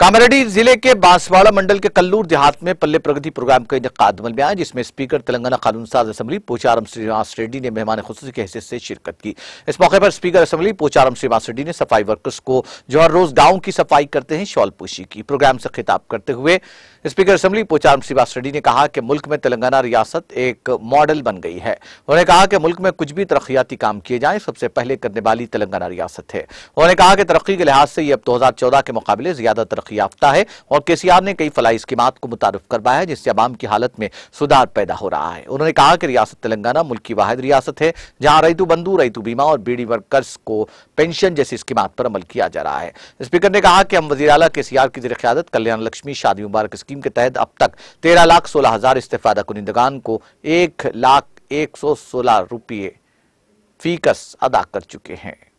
कामरेडी जिले के बांसवाड़ा मंडल के कल्लूर देहात में पल्ले प्रगति प्रोग्राम का इनका में आया जिसमें स्पीकर तेलंगाना कानून साज असम्बली पोचारम श्रीनिवास रेड्डी ने मेहमान खसूसी की हैसियत से शिरकत की इस मौके पर स्पीकर असम्बली पोचारम श्रीनिवास रेड्डी ने सफाई वर्कर्स को जो हर रोज गांव की सफाई करते हैं शॉल पोशी की प्रोग्राम से खिताब करते हुए स्पीकर असम्बली पोचारम श्रीवास रेड्डी ने कहा कि मुल्क में तेलंगाना रियासत एक मॉडल बन गई है उन्होंने कहा कि मुल्क में कुछ भी तरक्याती काम किए जाए सबसे पहले करने वाली तेलंगाना रियासत है उन्होंने कहा कि तरक्की के लिहाज से ये अब दो के मुकाबले ज्यादा तरक्की तलाक याफ्ता है और केसीआर ने कई फलाई स्कीमात को मुतारफ करवाया है जिससे आवाम की हालत में सुधार पैदा हो रहा है उन्होंने कहा कि रियासत तेलंगाना मुल्क की वाद रियासत है जहां रईतु बंधु रईतु बीमा और बीडी वर्कर्स को पेंशन जैसी स्कीमत पर अमल किया जा रहा है स्पीकर ने कहा कि हम वजी अला के सीआर की जरियादत कल्याण लक्ष्मी शादी मुबारक स्कीम के तहत अब तक तेरह लाख सोलह हजार इस्तेफादा कुनिंदगान को एक लाख एक सौ सोलह रुपये फीकस अदा कर चुके हैं